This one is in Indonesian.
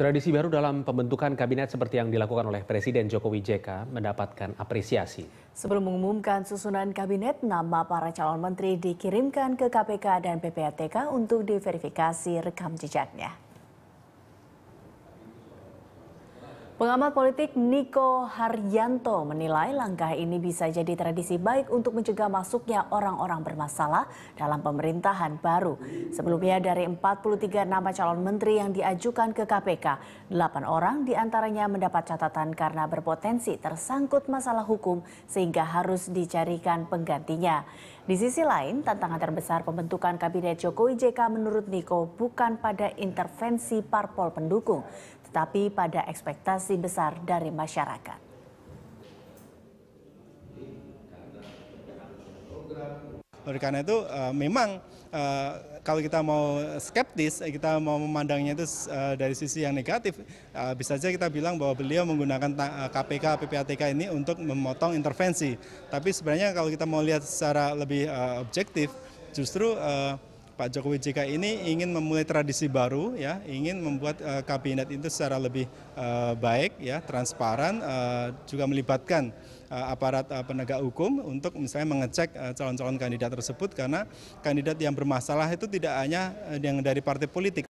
Tradisi baru dalam pembentukan kabinet seperti yang dilakukan oleh Presiden Jokowi JK mendapatkan apresiasi. Sebelum mengumumkan susunan kabinet, nama para calon menteri dikirimkan ke KPK dan PPATK untuk diverifikasi rekam jejaknya. Pengamat politik Niko Haryanto menilai langkah ini bisa jadi tradisi baik untuk mencegah masuknya orang-orang bermasalah dalam pemerintahan baru. Sebelumnya dari 43 nama calon menteri yang diajukan ke KPK, 8 orang diantaranya mendapat catatan karena berpotensi tersangkut masalah hukum sehingga harus dicarikan penggantinya. Di sisi lain, tantangan terbesar pembentukan Kabinet Jokowi JK menurut Niko bukan pada intervensi parpol pendukung, tetapi pada ekspektasi besar dari masyarakat. Oleh karena itu eh, memang eh, kalau kita mau skeptis, eh, kita mau memandangnya itu dari sisi yang negatif, bisa saja kita bilang bahwa beliau menggunakan KPK, PPATK ini untuk memotong intervensi. Tapi sebenarnya kalau kita mau lihat secara lebih objektif, justru Pak Jokowi JK ini ingin memulai tradisi baru ya, ingin membuat uh, kabinet itu secara lebih uh, baik ya, transparan uh, juga melibatkan uh, aparat uh, penegak hukum untuk misalnya mengecek calon-calon uh, kandidat tersebut karena kandidat yang bermasalah itu tidak hanya yang dari partai politik